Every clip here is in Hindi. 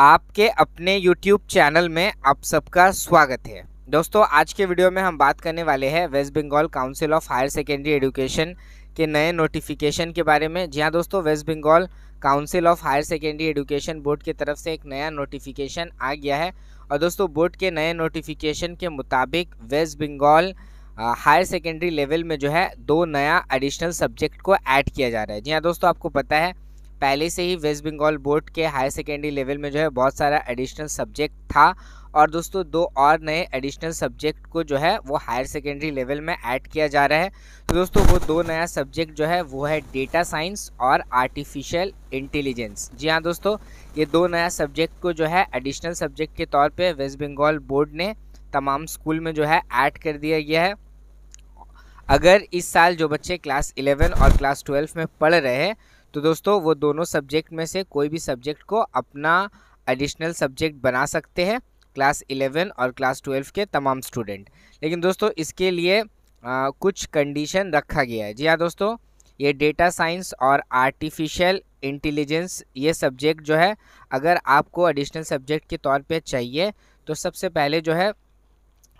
आपके अपने YouTube चैनल में आप सबका स्वागत है दोस्तों आज के वीडियो में हम बात करने वाले हैं West Bengal council of higher secondary education के नए नोटिफिकेशन के बारे में जी हाँ दोस्तों West Bengal council of higher secondary education board की तरफ से एक नया नोटिफिकेशन आ गया है और दोस्तों बोर्ड के नए नोटिफिकेशन के मुताबिक West Bengal higher secondary level में जो है दो नया एडिशनल सब्जेक्ट को ऐड किया जा रहा है जी हाँ दोस्तों आपको पता है पहले से ही वेस्ट बंगाल बोर्ड के हायर सेकेंडरी लेवल में जो है बहुत सारा एडिशनल सब्जेक्ट था और दोस्तों दो और नए एडिशनल सब्जेक्ट को जो है वो हायर सेकेंडरी लेवल में ऐड किया जा रहा है तो दोस्तों वो दो नया सब्जेक्ट जो है वो है डेटा साइंस और आर्टिफिशियल इंटेलिजेंस जी हाँ दोस्तों ये दो नया सब्जेक्ट को जो है एडिशनल सब्जेक्ट के तौर पे वेस्ट बंगाल बोर्ड ने तमाम स्कूल में जो है ऐड कर दिया गया है अगर इस साल जो बच्चे क्लास 11 और क्लास 12 में पढ़ रहे हैं तो दोस्तों वो दोनों सब्जेक्ट में से कोई भी सब्जेक्ट को अपना एडिशनल सब्जेक्ट बना सकते हैं क्लास इलेवन और क्लास ट्वेल्व के तमाम स्टूडेंट लेकिन दोस्तों इसके लिए आ, कुछ कंडीशन रखा गया है जी हाँ दोस्तों ये डेटा साइंस और आर्टिफिशियल इंटेलिजेंस ये सब्जेक्ट जो है अगर आपको एडिशनल सब्जेक्ट के तौर पे चाहिए तो सबसे पहले जो है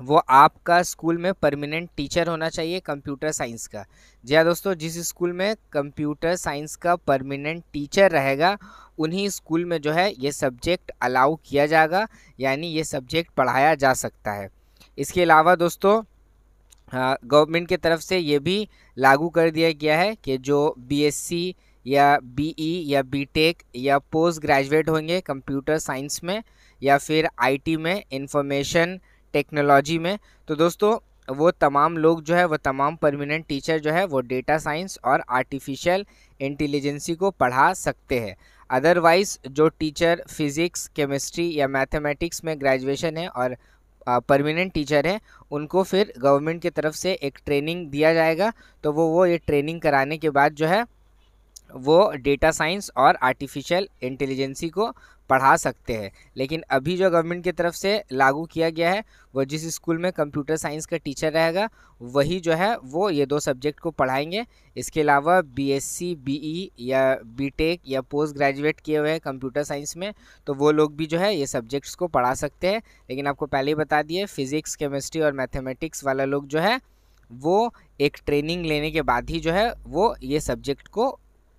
वो आपका स्कूल में परमानेंट टीचर होना चाहिए कंप्यूटर साइंस का जी हाँ दोस्तों जिस स्कूल में कंप्यूटर साइंस का परमानेंट टीचर रहेगा उन्हीं स्कूल में जो है ये सब्जेक्ट अलाउ किया जाएगा यानी ये सब्जेक्ट पढ़ाया जा सकता है इसके अलावा दोस्तों गवर्नमेंट की तरफ से ये भी लागू कर दिया गया है कि जो बी या बी या बी या पोस्ट ग्रेजुएट होंगे कंप्यूटर साइंस में या फिर आई में इंफॉर्मेशन टेक्नोलॉजी में तो दोस्तों वो तमाम लोग जो है वो तमाम परमानेंट टीचर जो है वो डेटा साइंस और आर्टिफिशियल इंटेलिजेंसी को पढ़ा सकते हैं अदरवाइज़ जो टीचर फिज़िक्स केमिस्ट्री या मैथमेटिक्स में ग्रेजुएशन है और परमानेंट टीचर हैं उनको फिर गवर्नमेंट की तरफ से एक ट्रेनिंग दिया जाएगा तो वो वो ये ट्रेनिंग कराने के बाद जो है वो डेटा साइंस और आर्टिफिशियल इंटेलिजेंसी को पढ़ा सकते हैं लेकिन अभी जो गवर्नमेंट की तरफ से लागू किया गया है वो जिस स्कूल में कंप्यूटर साइंस का टीचर रहेगा वही जो है वो ये दो सब्जेक्ट को पढ़ाएंगे इसके अलावा बीएससी बीई e या बीटेक या पोस्ट ग्रेजुएट किए हुए हैं कंप्यूटर साइंस में तो वो लोग भी जो है ये सब्जेक्ट्स को पढ़ा सकते हैं लेकिन आपको पहले ही बता दिए फिज़िक्स केमिस्ट्री और मैथमेटिक्स वाला लोग जो है वो एक ट्रेनिंग लेने के बाद ही जो है वो ये सब्जेक्ट को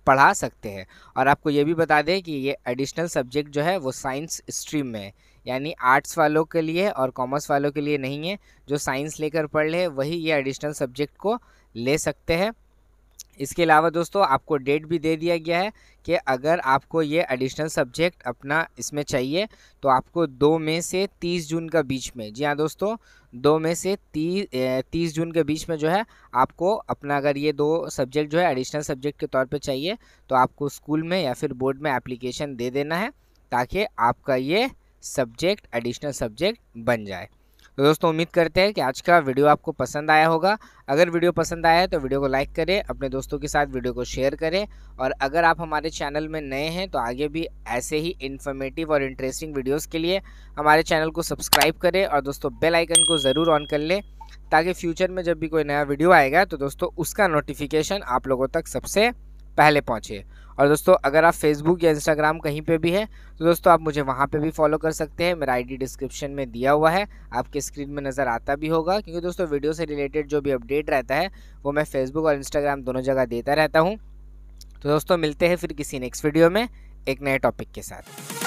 पढ़ा सकते हैं और आपको ये भी बता दें कि ये एडिशनल सब्जेक्ट जो है वो साइंस स्ट्रीम में है यानी आर्ट्स वालों के लिए और कॉमर्स वालों के लिए नहीं है जो साइंस लेकर पढ़ ले वही ये एडिशनल सब्जेक्ट को ले सकते हैं इसके अलावा दोस्तों आपको डेट भी दे दिया गया है कि अगर आपको ये एडिशनल सब्जेक्ट अपना इसमें चाहिए तो आपको दो मई से तीस जून का बीच में जी हाँ दोस्तों दो में से तीस तीस जून के बीच में जो है आपको अपना अगर ये दो सब्जेक्ट जो है एडिशनल सब्जेक्ट के तौर पे चाहिए तो आपको स्कूल में या फिर बोर्ड में एप्लीकेशन दे देना है ताकि आपका ये सब्जेक्ट एडिशनल सब्जेक्ट बन जाए तो दोस्तों उम्मीद करते हैं कि आज का वीडियो आपको पसंद आया होगा अगर वीडियो पसंद आया है तो वीडियो को लाइक करें अपने दोस्तों के साथ वीडियो को शेयर करें और अगर आप हमारे चैनल में नए हैं तो आगे भी ऐसे ही इन्फॉर्मेटिव और इंटरेस्टिंग वीडियोज़ के लिए हमारे चैनल को सब्सक्राइब करें और दोस्तों बेल आइकन को ज़रूर ऑन कर लें ताकि फ्यूचर में जब भी कोई नया वीडियो आएगा तो दोस्तों उसका नोटिफिकेशन आप लोगों तक सबसे पहले पहुँचे और दोस्तों अगर आप फेसबुक या इंस्टाग्राम कहीं पे भी हैं तो दोस्तों आप मुझे वहाँ पे भी फॉलो कर सकते हैं मेरा आईडी डिस्क्रिप्शन में दिया हुआ है आपके स्क्रीन में नज़र आता भी होगा क्योंकि दोस्तों वीडियो से रिलेटेड जो भी अपडेट रहता है वो मैं फेसबुक और इंस्टाग्राम दोनों जगह देता रहता हूँ तो दोस्तों मिलते हैं फिर किसी नेक्स्ट वीडियो में एक नए टॉपिक के साथ